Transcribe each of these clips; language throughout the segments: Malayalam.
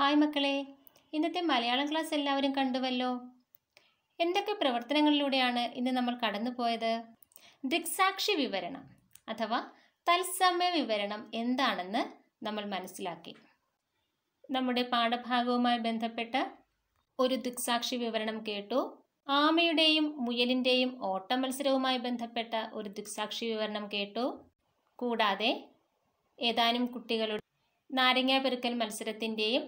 ഹായ് മക്കളെ ഇന്നത്തെ മലയാളം ക്ലാസ് എല്ലാവരും കണ്ടുവല്ലോ എന്തൊക്കെ പ്രവർത്തനങ്ങളിലൂടെയാണ് ഇന്ന് നമ്മൾ കടന്നുപോയത് ദൃക്സാക്ഷി വിവരണം അഥവാ തത്സമയ വിവരണം എന്താണെന്ന് നമ്മൾ മനസ്സിലാക്കി നമ്മുടെ പാഠഭാഗവുമായി ബന്ധപ്പെട്ട ഒരു ദൃക്സാക്ഷി വിവരണം കേട്ടു ആമയുടെയും മുയലിൻ്റെയും ഓട്ട മത്സരവുമായി ബന്ധപ്പെട്ട ഒരു ദൃക്സാക്ഷി വിവരണം കേട്ടു കൂടാതെ ഏതാനും കുട്ടികളുടെ നാരങ്ങാ പെരുക്കൽ മത്സരത്തിൻ്റെയും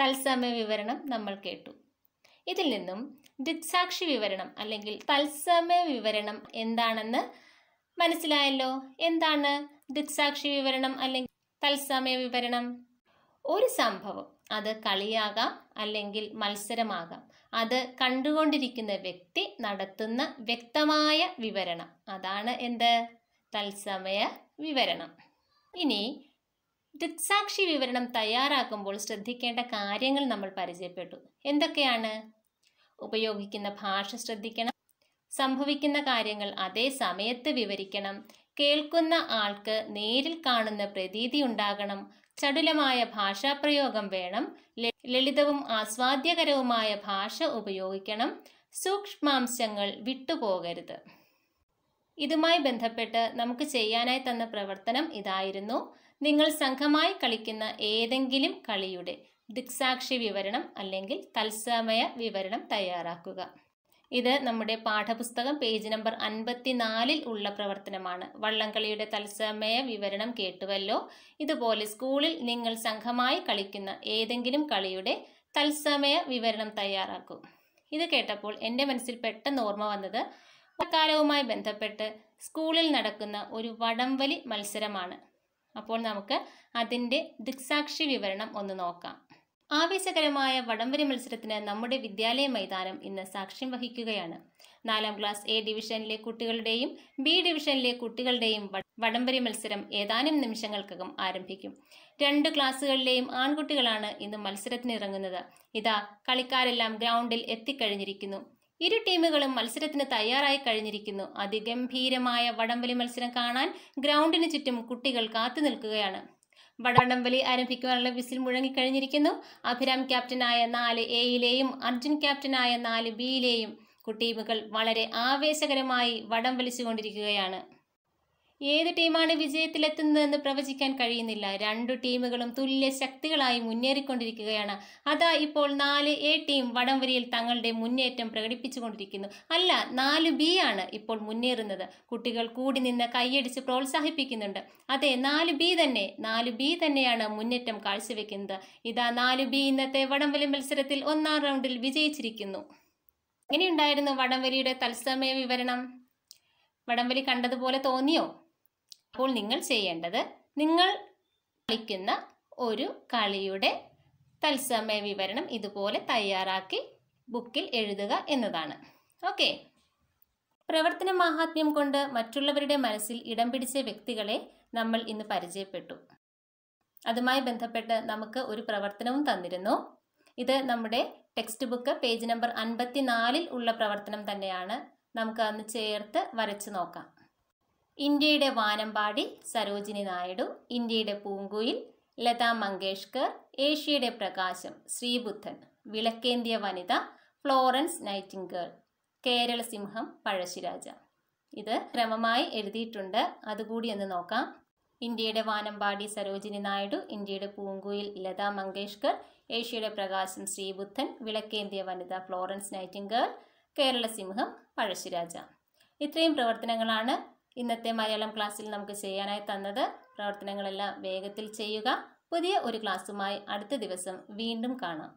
തത്സമയ വിവരണം നമ്മൾ കേട്ടു ഇതിൽ നിന്നും ദിക്സാക്ഷി വിവരണം അല്ലെങ്കിൽ തത്സമയ വിവരണം എന്താണെന്ന് മനസ്സിലായല്ലോ എന്താണ് ദിക്സാക്ഷി വിവരണം അല്ലെങ്കിൽ തത്സമയ വിവരണം ഒരു സംഭവം അത് കളിയാകാം അല്ലെങ്കിൽ മത്സരമാകാം അത് കണ്ടുകൊണ്ടിരിക്കുന്ന വ്യക്തി നടത്തുന്ന വ്യക്തമായ വിവരണം അതാണ് എന്ത് തത്സമയ വിവരണം ഇനി ദൃക്സാക്ഷി വിവരണം തയ്യാറാക്കുമ്പോൾ ശ്രദ്ധിക്കേണ്ട കാര്യങ്ങൾ നമ്മൾ പരിചയപ്പെട്ടു എന്തൊക്കെയാണ് ഉപയോഗിക്കുന്ന ഭാഷ ശ്രദ്ധിക്കണം സംഭവിക്കുന്ന കാര്യങ്ങൾ അതേ സമയത്ത് വിവരിക്കണം കേൾക്കുന്ന ആൾക്ക് നേരിൽ കാണുന്ന പ്രതീതി ഉണ്ടാകണം ചടുലമായ ഭാഷാപ്രയോഗം വേണം ലളിതവും ആസ്വാദ്യകരവുമായ ഭാഷ ഉപയോഗിക്കണം സൂക്ഷ്മാംശങ്ങൾ വിട്ടുപോകരുത് ഇതുമായി ബന്ധപ്പെട്ട് നമുക്ക് ചെയ്യാനായി തന്ന പ്രവർത്തനം ഇതായിരുന്നു നിങ്ങൾ സംഘമായി കളിക്കുന്ന ഏതെങ്കിലും കളിയുടെ ദിക്സാക്ഷി വിവരണം അല്ലെങ്കിൽ തത്സമയ വിവരണം തയ്യാറാക്കുക ഇത് നമ്മുടെ പാഠപുസ്തകം പേജ് നമ്പർ അൻപത്തിനാലിൽ ഉള്ള പ്രവർത്തനമാണ് വള്ളംകളിയുടെ തത്സമയ വിവരണം കേട്ടുവല്ലോ ഇതുപോലെ സ്കൂളിൽ നിങ്ങൾ സംഘമായി കളിക്കുന്ന ഏതെങ്കിലും കളിയുടെ തത്സമയ വിവരണം തയ്യാറാക്കൂ ഇത് കേട്ടപ്പോൾ എൻ്റെ മനസ്സിൽ പെട്ടെന്ന് ഓർമ്മ വന്നത് കാലവുമായി ബന്ധപ്പെട്ട് സ്കൂളിൽ നടക്കുന്ന ഒരു വടംവലി മത്സരമാണ് അപ്പോൾ നമുക്ക് അതിൻ്റെ ദിക്സാക്ഷി വിവരണം ഒന്ന് നോക്കാം ആവേശകരമായ വടംവരി മത്സരത്തിന് നമ്മുടെ വിദ്യാലയ മൈതാനം ഇന്ന് സാക്ഷ്യം വഹിക്കുകയാണ് നാലാം ക്ലാസ് എ ഡിവിഷനിലെ കുട്ടികളുടെയും ബി ഡിവിഷനിലെ കുട്ടികളുടെയും വടംവരി മത്സരം ഏതാനും നിമിഷങ്ങൾക്കകം ആരംഭിക്കും രണ്ട് ക്ലാസ്സുകളിലെയും ആൺകുട്ടികളാണ് ഇന്ന് മത്സരത്തിനിറങ്ങുന്നത് ഇതാ കളിക്കാരെല്ലാം ഗ്രൗണ്ടിൽ എത്തിക്കഴിഞ്ഞിരിക്കുന്നു ഇരു ടീമുകളും മത്സരത്തിന് തയ്യാറായി കഴിഞ്ഞിരിക്കുന്നു അതിഗംഭീരമായ വടംവലി മത്സരം കാണാൻ ഗ്രൗണ്ടിന് ചുറ്റും കുട്ടികൾ കാത്തു നിൽക്കുകയാണ് വടംവലി ആരംഭിക്കുവാനുള്ള വിസിൽ മുഴങ്ങിക്കഴിഞ്ഞിരിക്കുന്നു അഭിരാം ക്യാപ്റ്റനായ നാല് എയിലെയും അർജുൻ ക്യാപ്റ്റനായ നാല് ബിയിലെയും കുട്ടീമുകൾ വളരെ ആവേശകരമായി വടം വലിച്ചുകൊണ്ടിരിക്കുകയാണ് ഏത് ടീമാണ് വിജയത്തിലെത്തുന്നതെന്ന് പ്രവചിക്കാൻ കഴിയുന്നില്ല രണ്ടു ടീമുകളും തുല്യ ശക്തികളായി മുന്നേറിക്കൊണ്ടിരിക്കുകയാണ് അതാ ഇപ്പോൾ നാല് എ ടീം വടംവരിയിൽ തങ്ങളുടെ മുന്നേറ്റം പ്രകടിപ്പിച്ചുകൊണ്ടിരിക്കുന്നു അല്ല നാല് ബി ആണ് ഇപ്പോൾ മുന്നേറുന്നത് കുട്ടികൾ കൂടി നിന്ന് കൈയടിച്ച് പ്രോത്സാഹിപ്പിക്കുന്നുണ്ട് അതെ നാല് ബി തന്നെ നാല് ബി തന്നെയാണ് മുന്നേറ്റം കാഴ്ചവെക്കുന്നത് ഇതാ നാല് ബി ഇന്നത്തെ വടംവലി മത്സരത്തിൽ ഒന്നാം റൗണ്ടിൽ വിജയിച്ചിരിക്കുന്നു എങ്ങനെയുണ്ടായിരുന്നു വടംവലിയുടെ തത്സമയ വിവരണം വടംവലി കണ്ടതുപോലെ തോന്നിയോ അപ്പോൾ നിങ്ങൾ ചെയ്യേണ്ടത് നിങ്ങൾ കളിക്കുന്ന ഒരു കളിയുടെ തത്സമയ വിവരണം ഇതുപോലെ തയ്യാറാക്കി ബുക്കിൽ എഴുതുക എന്നതാണ് ഓക്കെ പ്രവർത്തന മാഹാത്മ്യം കൊണ്ട് മറ്റുള്ളവരുടെ മനസ്സിൽ ഇടം പിടിച്ച വ്യക്തികളെ നമ്മൾ ഇന്ന് പരിചയപ്പെട്ടു അതുമായി ബന്ധപ്പെട്ട് നമുക്ക് ഒരു പ്രവർത്തനവും തന്നിരുന്നു ഇത് നമ്മുടെ ടെക്സ്റ്റ് ബുക്ക് പേജ് നമ്പർ അൻപത്തിനാലിൽ ഉള്ള പ്രവർത്തനം തന്നെയാണ് നമുക്ക് അന്ന് ചേർത്ത് വരച്ചു നോക്കാം ഇന്ത്യയുടെ വാനമ്പാടി സരോജിനി നായിഡു ഇന്ത്യയുടെ പൂങ്കുയിൽ ലതാ മങ്കേഷ്കർ ഏഷ്യയുടെ പ്രകാശം ശ്രീബുദ്ധൻ വിളക്കേന്ത്യ വനിത ഫ്ലോറൻസ് നൈറ്റിംഗേൾ കേരള സിംഹം പഴശ്ശിരാജ ഇത് ക്രമമായി എഴുതിയിട്ടുണ്ട് അതുകൂടി ഒന്ന് നോക്കാം ഇന്ത്യയുടെ വാനമ്പാടി സരോജിനി നായിഡു ഇന്ത്യയുടെ പൂങ്കുയിൽ ലതാ മങ്കേഷ്കർ ഏഷ്യയുടെ പ്രകാശം ശ്രീബുദ്ധൻ വിളക്കേന്ത്യ വനിത ഫ്ലോറൻസ് നൈറ്റിംഗേൾ കേരള സിംഹം പഴശ്ശിരാജ ഇത്രയും പ്രവർത്തനങ്ങളാണ് ഇന്നത്തെ മലയാളം ക്ലാസ്സിൽ നമുക്ക് ചെയ്യാനായി തന്നത് പ്രവർത്തനങ്ങളെല്ലാം വേഗത്തിൽ ചെയ്യുക പുതിയ ഒരു ക്ലാസ്സുമായി അടുത്ത ദിവസം വീണ്ടും കാണാം